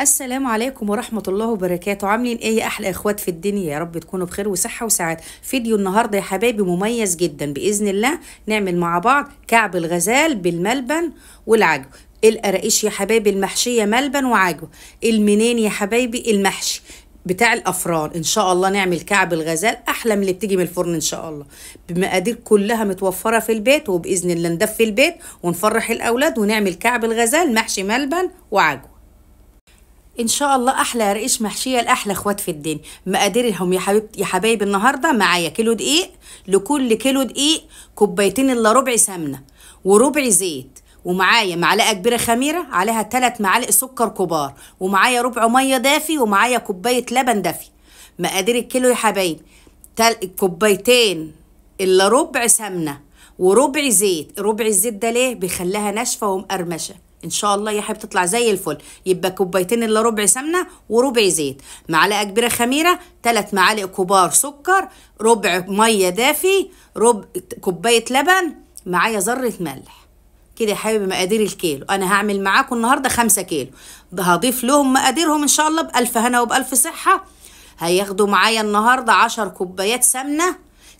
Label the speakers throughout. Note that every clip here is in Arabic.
Speaker 1: السلام عليكم ورحمة الله وبركاته عاملين ايه يا احلى اخوات في الدنيا يا رب تكونوا بخير وصحة وسعادة فيديو النهاردة يا حبايبي مميز جدا بإذن الله نعمل مع بعض كعب الغزال بالملبن والعجو القراقيش يا حبايبي المحشية ملبن وعجو المنين يا حبايبي المحشي بتاع الافران ان شاء الله نعمل كعب الغزال احلى من اللي بتيجي من الفرن ان شاء الله بمقادير كلها متوفره في البيت وباذن الله ندفي البيت ونفرح الاولاد ونعمل كعب الغزال محشي ملبن وعجو ان شاء الله احلى رقيش محشيه لاحلى اخوات في الدنيا مقاديرهم يا حبيبتي يا حبايبي النهارده معايا كيلو دقيق لكل كيلو دقيق كوبايتين الا ربع سمنه وربع زيت ومعايا معلقه كبيره خميره عليها 3 معالق سكر كبار ومعايا ربع ميه دافي ومعايا كوبايه لبن دافي مقادير الكيلو يا حبايبي كوبايتين الا ربع سمنه وربع زيت ربع الزيت ده ليه بيخليها ناشفه ومقرمشه ان شاء الله يا حبيب تطلع زي الفل يبقى كوبايتين الا ربع سمنه وربع زيت معلقه كبيره خميره ثلاث معالق كبار سكر ربع ميه دافي ربع كوبايه لبن معايا ذره ملح كده يا حبيبي مقادير الكيلو انا هعمل معاكم النهارده خمسة كيلو هضيف لهم مقاديرهم ان شاء الله بالف هنا وبالف صحه هياخدوا معايا النهارده عشر كوبايات سمنه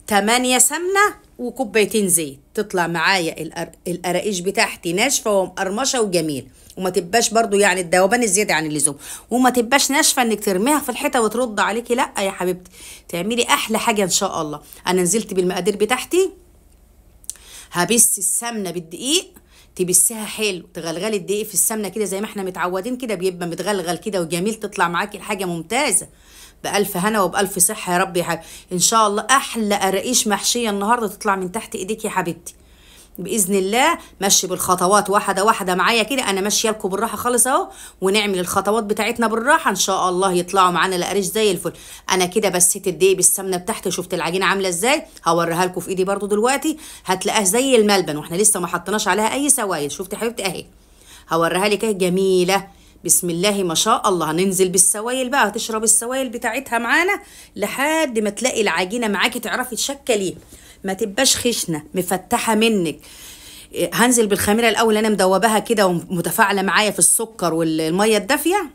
Speaker 1: تمانية سمنه وكوبايتين زيت تطلع معايا القراقيش بتاعتي ناشفه ومقرمشه وجميله وما تبقاش برضو يعني الدوبان الزياده عن اللزوم وما تبقاش ناشفه انك ترميها في الحيطه وترد عليكي لا يا حبيبتي تعملي احلى حاجه ان شاء الله انا نزلت بالمقادير بتاعتي هبس السمنه بالدقيق تبسيها حلو تغلغلي الدقيق في السمنه كده زي ما احنا متعودين كده بيبقى متغلغل كده وجميل تطلع معاكي الحاجه ممتازه بألف هنا وبألف صحة يا رب يا حبيبي إن شاء الله أحلى قراقيش محشية النهاردة تطلع من تحت إيديك يا حبيبتي باذن الله مشي بالخطوات واحده واحده معايا كده انا ماشيه لكم بالراحه خالص اهو ونعمل الخطوات بتاعتنا بالراحه ان شاء الله يطلعوا معانا القريش زي الفل انا كده بسيت الدقيق بالسمنه بتاعتي شفت العجينه عامله ازاي هوريها لكم في ايدي برضو دلوقتي هتلاقيها زي الملبن واحنا لسه ما حطيناش عليها اي سوائل شفت حبيبتي اهي هوريها لك اهي جميله بسم الله ما شاء الله هننزل بالسوائل بقى هتشرب السوائل بتاعتها معانا لحد ما تلاقي العجينه معاكي تعرفي تشكلي ما تبقاش خشنه مفتحه منك هنزل بالخميره الاول انا مدوباها كده ومتفاعله معايا في السكر والميه الدافيه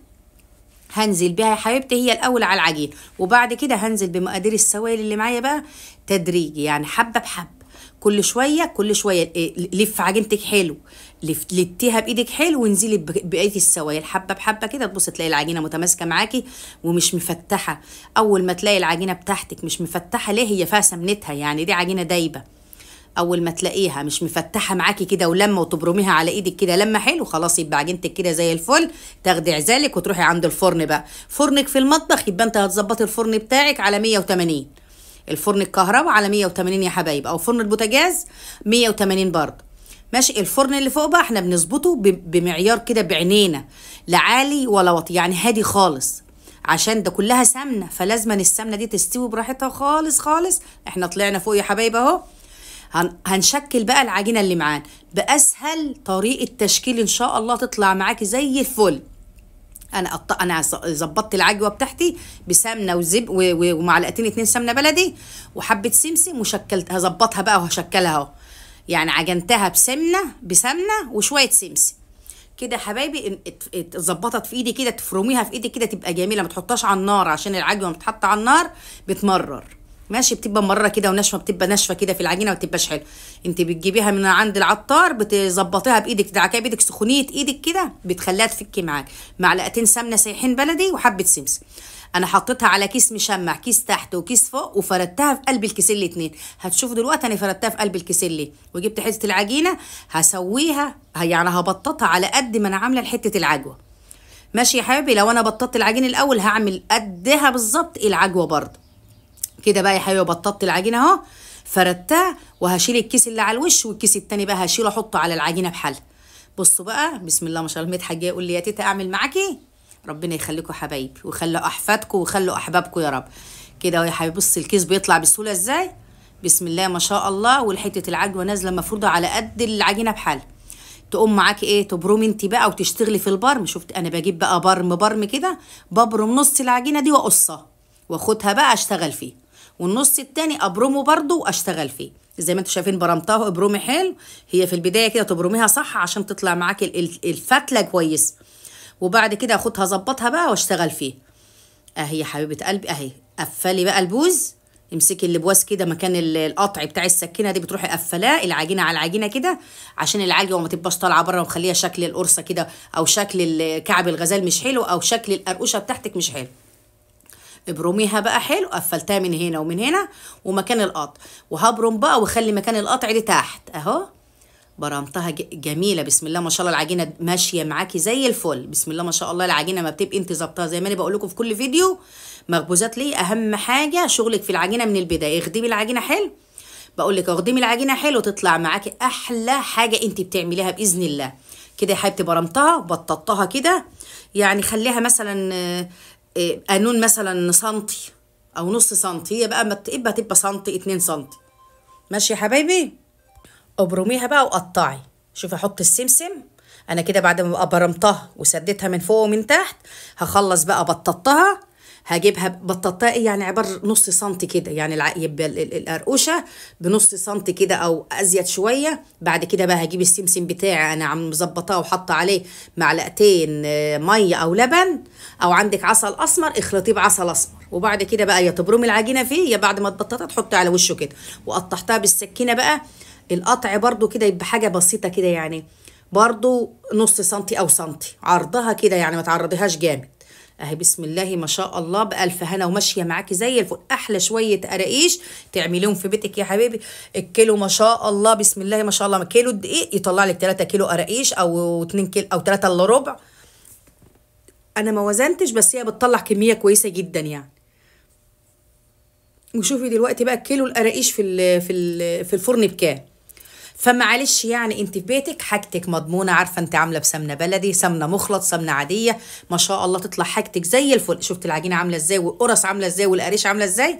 Speaker 1: هنزل بيها يا حبيبتي هي الاول على العجين وبعد كده هنزل بمقادير السوائل اللي معايا بقى تدريجي يعني حبه بحبه كل شويه كل شويه آه، لف عجينتك حلو لف لتيها بايدك حلو وانزلي بقيه السوائل حبه بحبه كده تبصي تلاقي العجينه متماسكه معاكي ومش مفتحه اول ما تلاقي العجينه بتاعتك مش مفتحه ليه هي فيها سمنتها يعني دي عجينه دايبه اول ما تلاقيها مش مفتحه معاكي كده ولما وتبرميها على ايدك كده لما حلو خلاص يبقى عجينتك كده زي الفل تاخدي عزالك وتروحي عند الفرن بقى فرنك في المطبخ يبقى انت هتظبطي الفرن بتاعك على 180 الفرن الكهرباء على 180 يا حبايب او فرن البوتاجاز 180 برضه ماشي الفرن اللي فوق بقى احنا بنظبطه بمعيار كده بعينينا لا عالي ولا واطي يعني هادي خالص عشان ده كلها سمنه فلازما السمنه دي تستوي براحتها خالص خالص احنا طلعنا فوق يا حبايب اهو هنشكل بقى العجينه اللي معانا باسهل طريقه تشكيل ان شاء الله تطلع معاكي زي الفل انا أط... انا ظبطت العجوه بتاعتي بسمنه وزب و... و... ومعلقتين اتنين سمنه بلدي وحبه سمسم وشكلت هظبطها بقى وهشكلها اهو يعني عجنتها بسمنه بسمنه وشويه سمسم كده يا حبايبي اتظبطت في ايدي كده تفرميها في ايدي كده تبقى جميله ما تحطهاش على النار عشان العجوه ما بتتحط على النار بتمرر ماشي بتبقى مره كده وناشفه بتبقى ناشفه كده في العجينه ما بتبقاش حلوه انت بتجيبيها من عند العطار بتظبطيها بايدك تدعكيها بايدك سخونيه ايدك كده بتخليها تفك معاك معلقتين سمنه سايحين بلدي وحبه سمسم انا حطيتها على كيس مشمع كيس تحت وكيس فوق وفردتها في قلب الكيسين الاتنين هتشوفوا دلوقتي انا فردتها في قلب الكيسين ليه وجبت حته العجينه هسويها يعني هبططها على قد ما انا عامله حته العجوه ماشي يا حبيبي لو انا بططت العجين الاول هعمل قدها بالظبط العجوه برضه كده بقى يا حبيبي بططت العجينه اهو فردتها وهشيل الكيس اللي على الوش والكيس التاني بقى هشيله احطه على العجينه بحال بصوا بقى بسم الله ما شاء الله مدحت جاي يقول لي يا تيتا اعمل معاكي ربنا يخليكم حبايبي ويخلي احفادكم ويخلي احبابكم يا رب كده اهو يا حبيبي بص الكيس بيطلع بسهوله ازاي بسم الله ما شاء الله والحته العجوه نازله مفروضه على قد العجينه بحال تقوم معاكي ايه تبرم انت بقى وتشتغلي في البرم شفت انا بجيب بقى برم برم كده ببرم نص العجينه دي واقصها واخدها بقى اشتغل فيه والنص التاني ابرمه برضو واشتغل فيه زي ما انتم شايفين برمتها ابرمي حلو هي في البدايه كده تبرميها صح عشان تطلع معاك الفتله كويس وبعد كده اخدها اظبطها بقى واشتغل فيه اهي يا حبيبه قلبي اهي قفلي بقى البوز امسكي اللبواس كده مكان القطع بتاع السكينه دي بتروحي قفلاه العجينه على العجينه كده عشان العجوه ما تبقاش طالعه بره ومخليها شكل القرصه كده او شكل كعب الغزال مش حلو او شكل القرقوشه بتاعتك مش حلو ابرميها بقى حلو قفلتها من هنا ومن هنا ومكان القطع وهبرم بقى واخلي مكان القطع لتحت تحت اهو برمتها جميله بسم الله ما شاء الله العجينه ماشيه معاكي زي الفل بسم الله ما شاء الله العجينه ما بتبقي انت ظابطاها زي ما انا بقول لكم في كل فيديو مخبوزات ليه اهم حاجه شغلك في العجينه من البدايه اخدمي العجينه حلو بقول لك اخدمي العجينه حلو تطلع معاكي احلى حاجه انت بتعمليها باذن الله كده يا حبيبتي برمتها بططتها كده يعني خليها مثلا إيه، قانون مثلا سنتي او نص سنتي بقى ما تبقى تبقى سنتي 2 سنتي ماشي يا حبايبي ابرميها بقى وقطعي شوفي احط السمسم انا كده بعد ما برمتها وسديتها من فوق ومن تحت هخلص بقى بططتها هجيبها بطاطاي يعني عبارة نص سنتي كده يعني يبقى القرقوشة بنص سنتي كده أو أزيد شوية بعد كده بقى هجيب السمسم بتاعي أنا عم مظبطاه وحاطة عليه معلقتين آه، مية أو لبن أو عندك عسل أسمر اخلطيه بعسل أسمر وبعد كده بقى يا تبرمي العجينة فيه يا بعد ما تبططها تحطي على وشه كده وقطعتها بالسكينة بقى القطع برضو كده يبقى حاجة بسيطة كده يعني برضو نص سنتي أو سنتي عرضها كده يعني ما تعرضيهاش جامد اهي بسم الله ما شاء الله بألف هنا وماشيه معاكي زي الفل احلى شويه قراقيش تعمليهم في بيتك يا حبيبي الكيلو ما شاء الله بسم الله ما شاء الله كيلو دقيق يطلع لك 3 كيلو قراقيش او 2 كيلو او 3 الا ربع انا ما وزنتش بس هي بتطلع كميه كويسه جدا يعني وشوفي دلوقتي بقى الكيلو القراقيش في ال في ال في الفرن بكام فمعلش يعني انت في بيتك حاجتك مضمونه عارفه انت عامله بسمنه بلدي سمنه مخلط سمنه عاديه ما شاء الله تطلع حاجتك زي الفل شفت العجينه عامله ازاي والقرص عامله ازاي والقريش عامله ازاي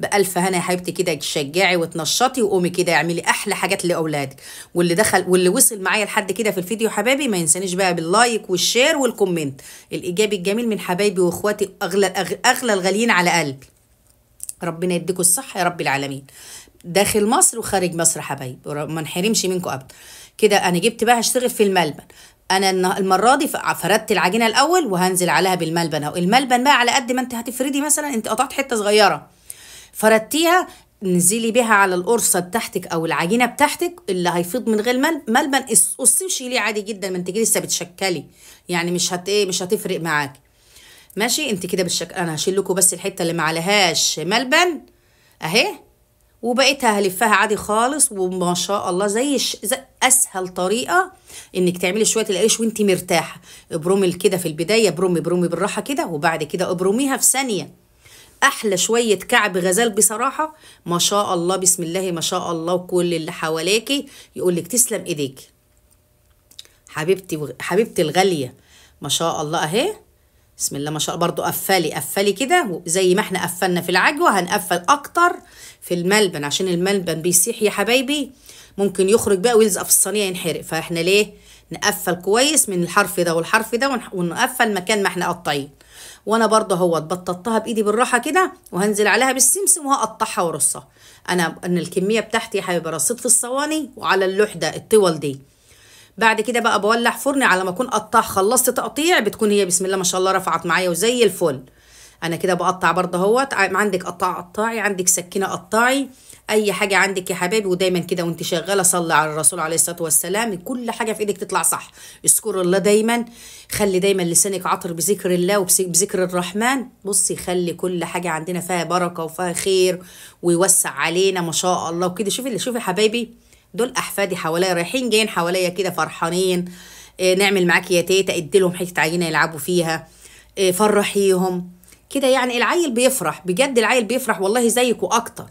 Speaker 1: بألف هنا يا حبيبتي كده تشجعي وتنشطي وقومي كده اعملي احلى حاجات لاولادك واللي دخل واللي وصل معايا لحد كده في الفيديو حبايبي ما ينسانيش بقى باللايك والشير والكومنت الايجابي الجميل من حبايبي واخواتي اغلى اغلى الغاليين على قلبي ربنا يديكم الصحه يا رب العالمين داخل مصر وخارج مصر حبايبي ما نحرمش منكم ابدا كده انا جبت بقى هشتغل في الملبن انا المره دي فردت العجينه الاول وهنزل عليها بالملبن اهو الملبن بقى على قد ما انت هتفردي مثلا انت قطعت حته صغيره فردتيها نزلي بيها على القرصه بتاعتك او العجينه بتاعتك اللي هيفيض من غير ملبن قصي ليه عادي جدا ما انت لسه بتشكلي يعني مش هت ايه مش هتفرق معاكي ماشي انت كده بالشكل انا هشيل لكم بس الحته اللي ما عليهاش ملبن اهي وبقيتها هلفها عادي خالص وما شاء الله زي, ش... زي اسهل طريقه انك تعملي شويه القريش وانت مرتاحه ابرمي كده في البدايه برمي برمي بالراحه كده وبعد كده ابرميها في ثانيه احلى شويه كعب غزال بصراحه ما شاء الله بسم الله ما شاء الله وكل اللي حواليكي يقول لك تسلم ايديك حبيبتي حبيبتي الغاليه ما شاء الله اهي بسم الله ما شاء الله برضو قفلي قفلي كده زي ما احنا قفلنا في العجوة هنقفل اكتر في الملبن عشان الملبن بيسيح يا حبايبي ممكن يخرج بقى ويلزق في الصينية ينحرق فاحنا ليه نقفل كويس من الحرف ده والحرف ده ونقفل مكان ما احنا قطعين وانا برضه اهوت بططها بايدي بالراحه كده وهنزل عليها بالسمسم وهقطعها وارصها انا ان الكميه بتاعتي يا حبايبي رصيت في الصواني وعلى اللوح ده الطول دي بعد كده بقى بولع فرن على ما اكون قطع خلصت تقطيع بتكون هي بسم الله ما شاء الله رفعت معايا وزي الفل انا كده بقطع برضه اهوت عندك قطع قطعي عندك سكينه قطعي اي حاجه عندك يا حبايبي ودايما كده وانت شغاله صلي على الرسول عليه الصلاه والسلام كل حاجه في ايدك تطلع صح اذكر الله دايما خلي دايما لسانك عطر بذكر الله وبذكر الرحمن بصي خلي كل حاجه عندنا فيها بركه وفيها خير ويوسع علينا ما شاء الله وكده شوفي شوفي حبايبي دول احفادي حواليا رايحين جايين حواليا كده فرحانين آه، نعمل معاك يا تيتا ادي لهم حته عينه يلعبوا فيها آه، فرحيهم كده يعني العيل بيفرح بجد العيل بيفرح والله زيك واكتر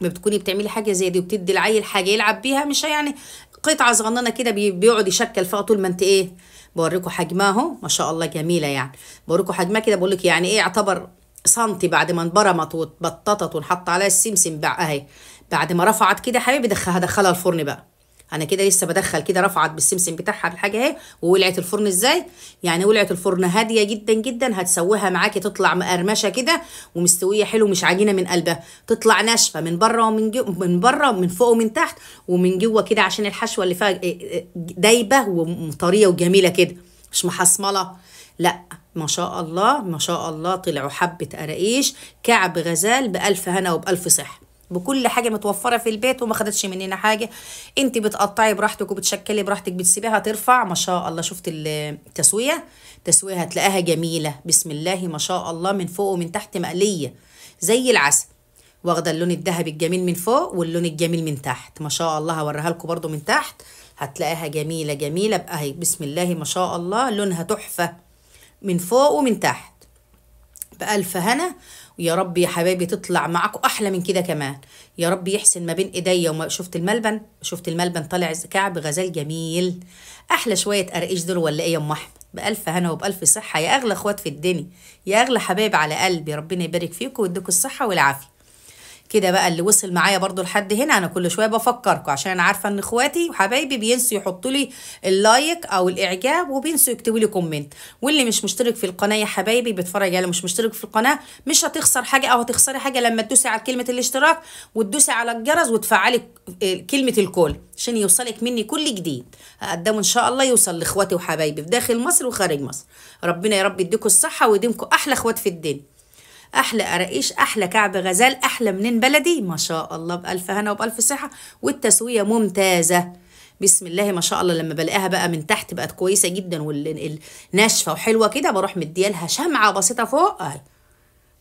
Speaker 1: ما بتكوني بتعملي حاجه زي دي وبتدي العيل حاجه يلعب بيها مش يعني قطعه صغننه كده بيقعد يشكل فيها طول ما انت ايه بوريكم حجمها اهو ما شاء الله جميله يعني بوريكم حجمها كده بقول لك يعني ايه يعتبر سنتي بعد ما انبرمت واتبططت ونحط عليها السمسم بقى اهي بعد ما رفعت كده حبيبي هدخلها الفرن بقى انا كده لسه بدخل كده رفعت بالسمسم بتاعها الحاجه اهي وولعت الفرن ازاي يعني ولعت الفرن هاديه جدا جدا هتسويها معاكي تطلع مقرمشه كده ومستويه حلو مش عجينه من قلبها تطلع ناشفه من بره ومن جو من بره ومن فوق ومن تحت ومن جوه كده عشان الحشوه اللي فيها إيه، إيه، دايبه وطريه وجميله كده مش محصمله لا ما شاء الله ما شاء الله طلعوا حبة قراقيش كعب غزال بألف هنا وبألف صح بكل حاجة متوفرة في البيت وما خدتش مننا حاجة انت بتقطعي براحتك وبتشكلي براحتك بتسيبيها ترفع ما شاء الله شفت التسوية تسوية هتلاقيها جميلة بسم الله ما شاء الله من فوق ومن تحت مقلية زي العسل واخدة اللون الذهبي الجميل من فوق واللون الجميل من تحت ما شاء الله هوريها لكم برده من تحت هتلاقيها جميلة جميلة بقى هي بسم الله ما شاء الله لونها تحفة من فوق ومن تحت بألف هنا ويا رب يا حبايبي تطلع معاكم أحلى من كده كمان يا رب يحسن ما بين إيديا وما شفت الملبن شفت الملبن طالع كعب غزال جميل أحلى شوية قرقيش دول ولا إيه يا أم أحمد بألف هنا وبألف صحة يا أغلى إخوات في الدنيا يا أغلى حبايب على قلبي ربنا يبارك فيكم ويديكم الصحة والعافية كده بقى اللي وصل معايا برضو لحد هنا انا كل شويه بفكركم عشان انا عارفه ان اخواتي وحبايبي بينسوا يحطوا لي اللايك او الاعجاب وبينسوا يكتبوا لي كومنت واللي مش مشترك في القناه يا حبايبي بيتفرج يعني مش مشترك في القناه مش هتخسر حاجه او هتخسري حاجه لما تدوسي على كلمه الاشتراك وتدوسي على الجرس وتفعلي آه، كلمه الكل عشان يوصلك مني كل جديد هقدمه ان شاء الله يوصل لاخواتي وحبايبي في داخل مصر وخارج مصر ربنا يا رب يديكم الصحه ويديمكم احلى اخوات في الدنيا احلى قراقيش احلى كعب غزال احلى منين بلدي ما شاء الله بالف هنا وبالف صحه والتسويه ممتازه بسم الله ما شاء الله لما بلاقيها بقى من تحت بقت كويسه جدا والناشفه وحلوه كده بروح مديالها شمعه بسيطه فوق اهي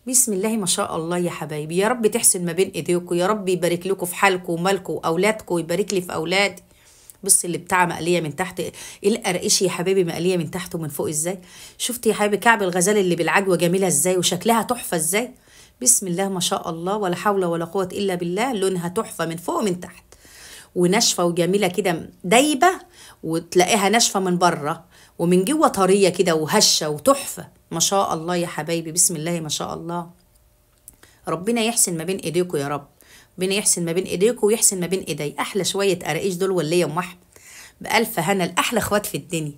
Speaker 1: بسم الله ما شاء الله يا حبايبي يا رب تحسن ما بين ايديكم يا رب يبارك لكم في حالكم ومالكم واولادكم يبارك لي في اولادي بصي اللي بتاع مقليه من تحت إيه القرقشي يا حبايبي مقليه من تحت ومن فوق ازاي شفتي يا حبيبي كعب الغزال اللي بالعجوه جميله ازاي وشكلها تحفه ازاي بسم الله ما شاء الله ولا حول ولا قوه الا بالله لونها تحفه من فوق ومن تحت وناشفه وجميله كده دايبه وتلاقيها ناشفه من بره ومن جوه طريه كده وهشه وتحفه ما شاء الله يا حبايبي بسم الله ما شاء الله ربنا يحسن ما بين ايديكم يا رب بين يحسن ما بين ايديكوا ويحسن ما بين ايدي احلى شويه قراقيش دول واللي ام احمد بألف هنا الأحلى اخوات في الدنيا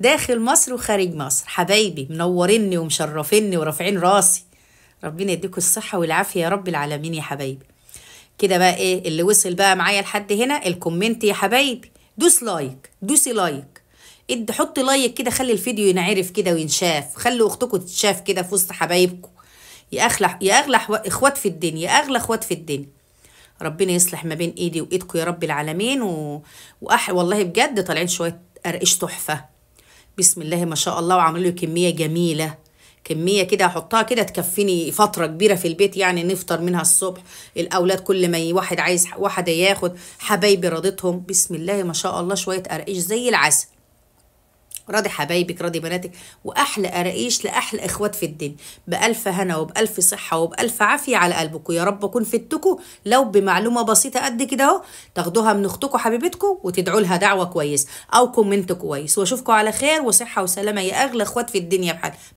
Speaker 1: داخل مصر وخارج مصر حبايبي منوريني ومشرفيني ورافعين راسي ربنا يديكوا الصحة والعافية يا رب العالمين يا حبايبي كده بقى ايه اللي وصل بقى معايا لحد هنا الكومنت يا حبايبي دوس لايك دوسي لايك ادي حط لايك كده خلي الفيديو ينعرف كده وينشاف خلي اختكم تتشاف كده في وسط حبايبكم يا اغلى يا اغلى اخوات في الدنيا يا اغلى اخوات في الدنيا ربنا يصلح ما بين ايدي وايدكم يا رب العالمين و... وأح... والله بجد طالعين شويه قرقش تحفه بسم الله ما شاء الله وعملوا له كميه جميله كميه كده احطها كده تكفيني فتره كبيره في البيت يعني نفطر منها الصبح الاولاد كل ما واحد عايز واحده ياخد حبايبي راضتهم بسم الله ما شاء الله شويه قرقش زي العسل راضي حبايبك راضي بناتك واحلى قرايش لاحلى اخوات في الدنيا بالف هنا وبالف صحه وبالف عافيه على قلبكم يا رب اكون فدتكم لو بمعلومه بسيطه قد كده اهو تاخدوها من اختكم حبيبتكم وتدعوا لها دعوه كويس او كومنت كويس واشوفكم على خير وصحه وسلامه يا اغلى اخوات في الدنيا بحال